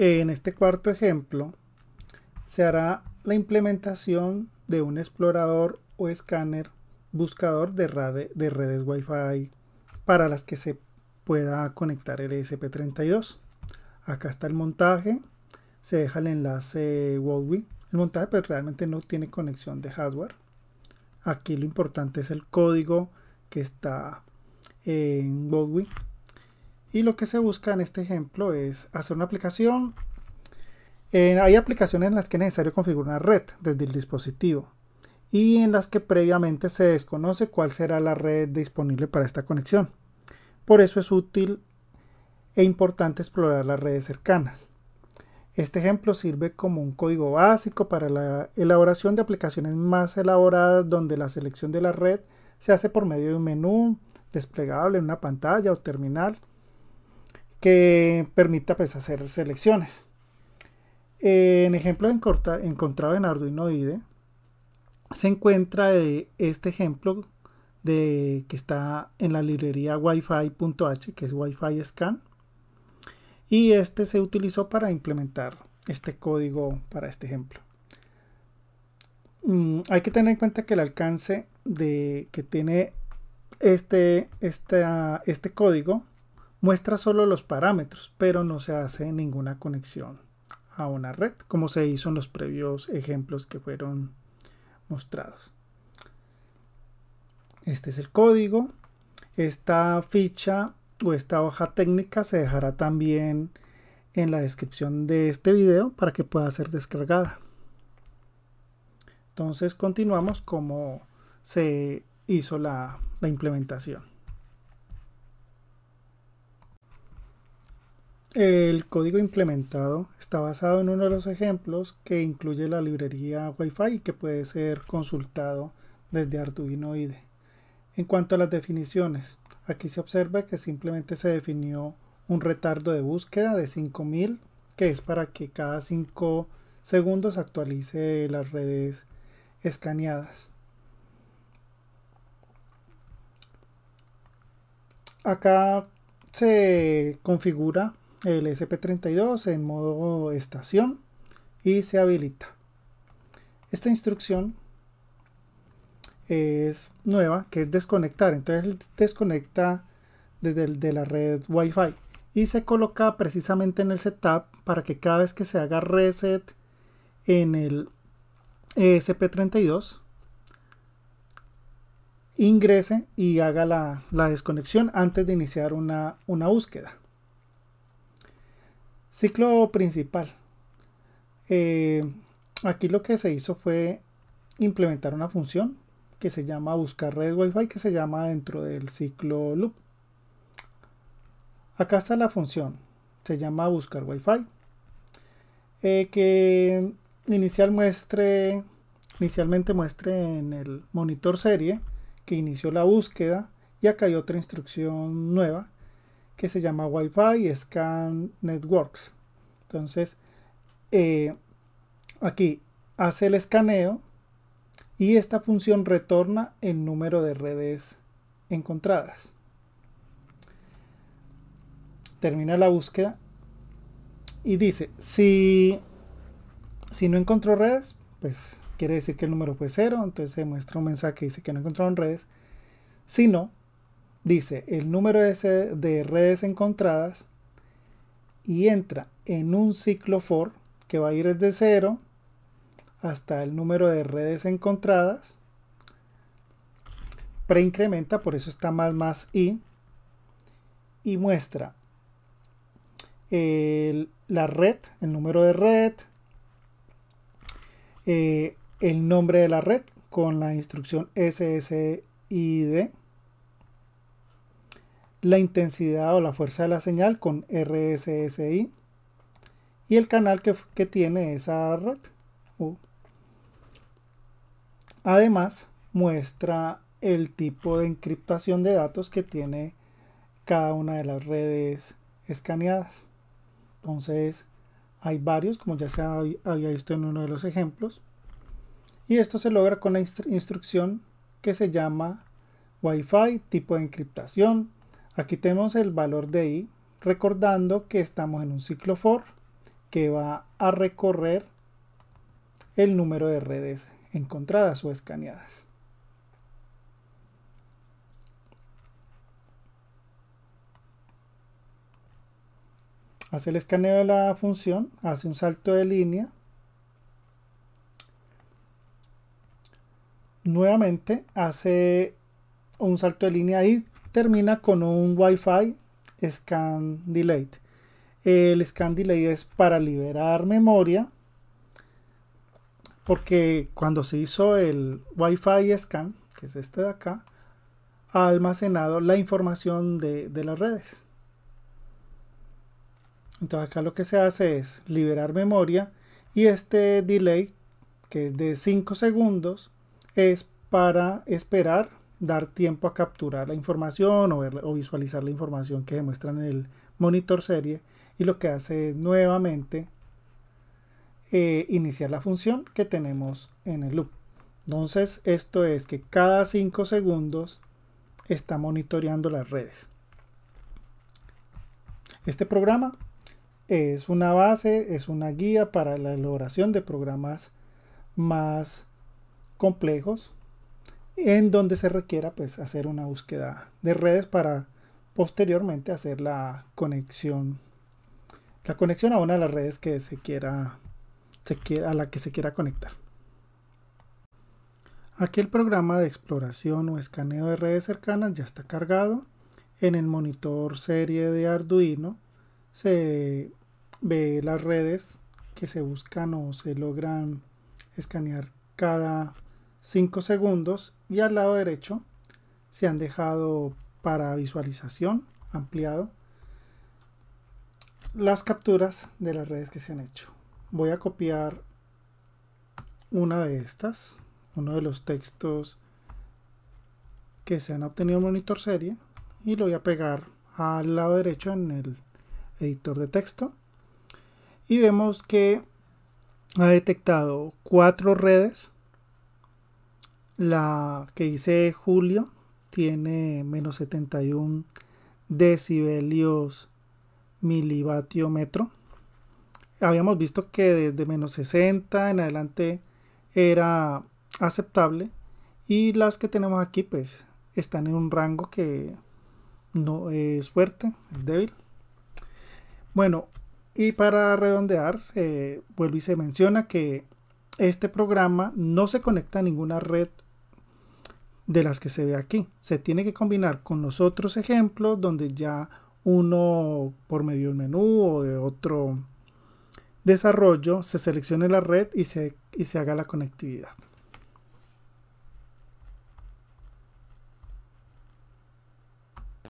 En este cuarto ejemplo, se hará la implementación de un explorador o escáner buscador de, redes Wi-Fi para las que se pueda conectar el sp 32 Acá está el montaje, se deja el enlace Huawei. El montaje pues, realmente no tiene conexión de hardware. Aquí lo importante es el código que está en Huawei y lo que se busca en este ejemplo es hacer una aplicación. Eh, hay aplicaciones en las que es necesario configurar una red desde el dispositivo y en las que previamente se desconoce cuál será la red disponible para esta conexión. Por eso es útil e importante explorar las redes cercanas. Este ejemplo sirve como un código básico para la elaboración de aplicaciones más elaboradas donde la selección de la red se hace por medio de un menú desplegable en una pantalla o terminal que permita pues, hacer selecciones. Eh, en ejemplo encontrado en Arduino IDE se encuentra eh, este ejemplo de, que está en la librería wifi.h que es wifi scan y este se utilizó para implementar este código para este ejemplo. Mm, hay que tener en cuenta que el alcance de, que tiene este, este, este código muestra solo los parámetros, pero no se hace ninguna conexión a una red, como se hizo en los previos ejemplos que fueron mostrados. Este es el código. Esta ficha o esta hoja técnica se dejará también en la descripción de este video para que pueda ser descargada. Entonces continuamos como se hizo la, la implementación. El código implementado está basado en uno de los ejemplos que incluye la librería Wi-Fi y que puede ser consultado desde Arduino IDE. En cuanto a las definiciones, aquí se observa que simplemente se definió un retardo de búsqueda de 5000, que es para que cada 5 segundos actualice las redes escaneadas. Acá se configura el SP32 en modo estación y se habilita. Esta instrucción es nueva, que es desconectar. Entonces desconecta desde la red Wi-Fi y se coloca precisamente en el setup para que cada vez que se haga reset en el sp 32 ingrese y haga la, desconexión antes de iniciar una búsqueda. Ciclo principal. Eh, aquí lo que se hizo fue implementar una función que se llama buscar red wifi que se llama dentro del ciclo loop. Acá está la función, se llama buscar wifi fi eh, que inicial muestre, inicialmente muestre en el monitor serie que inició la búsqueda y acá hay otra instrucción nueva que se llama Wi-Fi Scan Networks. Entonces, eh, aquí hace el escaneo y esta función retorna el número de redes encontradas. Termina la búsqueda y dice, si, si no encontró redes, pues quiere decir que el número fue cero, entonces se muestra un mensaje que dice que no encontraron redes. Si no, dice el número de, redes encontradas y entra en un ciclo for que va a ir desde 0 hasta el número de redes encontradas. Preincrementa, por eso está más más i. Y muestra la red, el número de red, eh, el nombre de la red con la instrucción SSID la intensidad o la fuerza de la señal con RSSI y el canal que, tiene esa red. Además, muestra el tipo de encriptación de datos que tiene cada una de las redes escaneadas. Entonces, hay varios, como ya se había visto en uno de los ejemplos. Y esto se logra con la instrucción que se llama Wi-Fi, tipo de encriptación, Aquí tenemos el valor de i, recordando que estamos en un ciclo for que va a recorrer el número de redes encontradas o escaneadas. Hace el escaneo de la función, hace un salto de línea. Nuevamente hace un salto de línea y termina con un Wi-Fi scan delay. El scan delay es para liberar memoria, porque cuando se hizo el Wi-Fi scan, que es este de acá, ha almacenado la información de, de las redes. Entonces acá lo que se hace es liberar memoria y este delay que es de 5 segundos es para esperar dar tiempo a capturar la información o, o visualizar la información que se en el monitor serie y lo que hace es nuevamente eh, iniciar la función que tenemos en el loop. Entonces esto es que cada 5 segundos está monitoreando las redes. Este programa es una base, es una guía para la elaboración de programas más complejos en donde se requiera pues hacer una búsqueda de redes para posteriormente hacer la conexión la conexión a una de las redes que se quiera, se a la que se quiera conectar aquí el programa de exploración o escaneo de redes cercanas ya está cargado en el monitor serie de Arduino se ve las redes que se buscan o se logran escanear cada 5 segundos y al lado derecho se han dejado para visualización ampliado las capturas de las redes que se han hecho. Voy a copiar una de estas, uno de los textos que se han obtenido en monitor serie y lo voy a pegar al lado derecho en el editor de texto y vemos que ha detectado cuatro redes la que hice Julio tiene menos 71 decibelios milivatio metro. Habíamos visto que desde menos 60 en adelante era aceptable y las que tenemos aquí pues están en un rango que no es fuerte, es débil. Bueno, y para redondear, se vuelve y se menciona que este programa no se conecta a ninguna red de las que se ve aquí. Se tiene que combinar con los otros ejemplos donde ya uno por medio del menú o de otro desarrollo se seleccione la red y se, y se haga la conectividad.